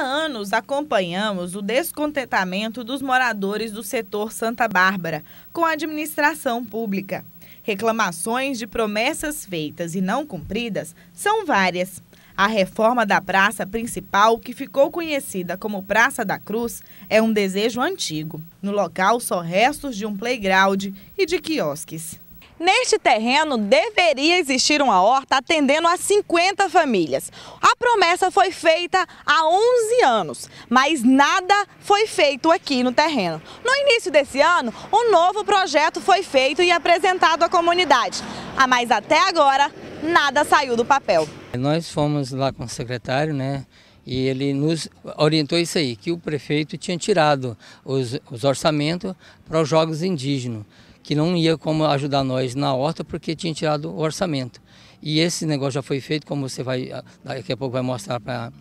anos acompanhamos o descontentamento dos moradores do setor Santa Bárbara com a administração pública. Reclamações de promessas feitas e não cumpridas são várias. A reforma da praça principal, que ficou conhecida como Praça da Cruz, é um desejo antigo. No local, só restos de um playground e de quiosques. Neste terreno deveria existir uma horta atendendo a 50 famílias. A promessa foi feita há 11 anos, mas nada foi feito aqui no terreno. No início desse ano, um novo projeto foi feito e apresentado à comunidade. Ah, mas até agora, nada saiu do papel. Nós fomos lá com o secretário, né? E ele nos orientou isso aí, que o prefeito tinha tirado os, os orçamentos para os jogos indígenas que não ia como ajudar nós na horta porque tinha tirado o orçamento. E esse negócio já foi feito, como você vai ah, daqui a pouco vai mostrar para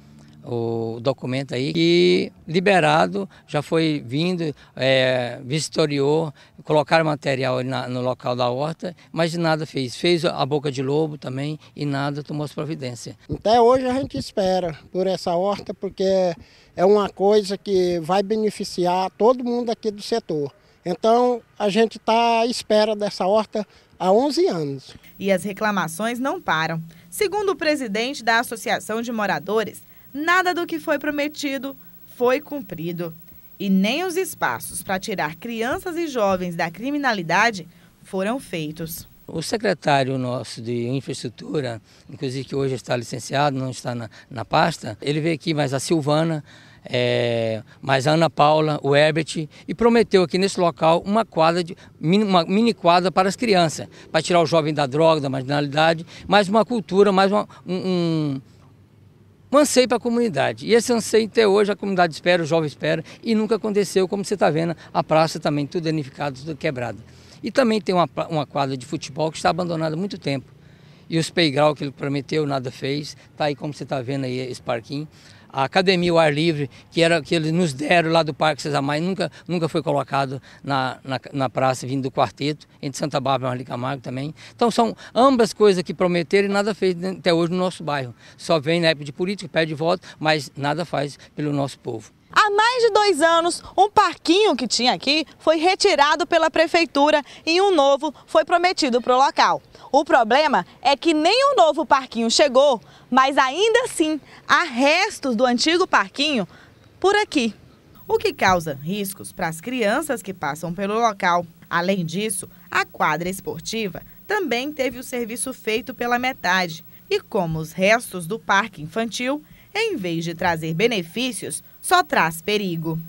o documento aí, e liberado, já foi vindo, é, vistoriou, colocaram material na, no local da horta, mas nada fez. Fez a boca de lobo também e nada tomou as providências. Até hoje a gente espera por essa horta, porque é uma coisa que vai beneficiar todo mundo aqui do setor. Então, a gente está à espera dessa horta há 11 anos. E as reclamações não param. Segundo o presidente da Associação de Moradores, nada do que foi prometido foi cumprido. E nem os espaços para tirar crianças e jovens da criminalidade foram feitos. O secretário nosso de infraestrutura, inclusive que hoje está licenciado, não está na, na pasta, ele veio aqui, mais a Silvana, é, a Ana Paula, o Herbert, e prometeu aqui nesse local uma quadra, de, uma mini quadra para as crianças, para tirar o jovem da droga, da marginalidade, mais uma cultura, mais uma, um, um um anseio para a comunidade. E esse anseio até hoje a comunidade espera, o jovem espera, e nunca aconteceu, como você está vendo, a praça também tudo danificada, tudo quebrado. E também tem uma, uma quadra de futebol que está abandonada há muito tempo. E os playground que ele prometeu, nada fez. Está aí como você está vendo aí esse parquinho. A academia ao ar livre, que era que eles nos deram lá do Parque Cesamai, nunca, nunca foi colocado na, na, na, praça vindo do quarteto, entre Santa Bárbara e Marli Camargo também. Então são ambas coisas que prometeram e nada fez até hoje no nosso bairro. Só vem na época de político, pede voto, mas nada faz pelo nosso povo. Há mais de dois anos, um parquinho que tinha aqui foi retirado pela prefeitura e um novo foi prometido para o local. O problema é que nem o novo parquinho chegou, mas ainda assim há restos do antigo parquinho por aqui. O que causa riscos para as crianças que passam pelo local. Além disso, a quadra esportiva também teve o serviço feito pela metade. E como os restos do parque infantil, em vez de trazer benefícios, só traz perigo.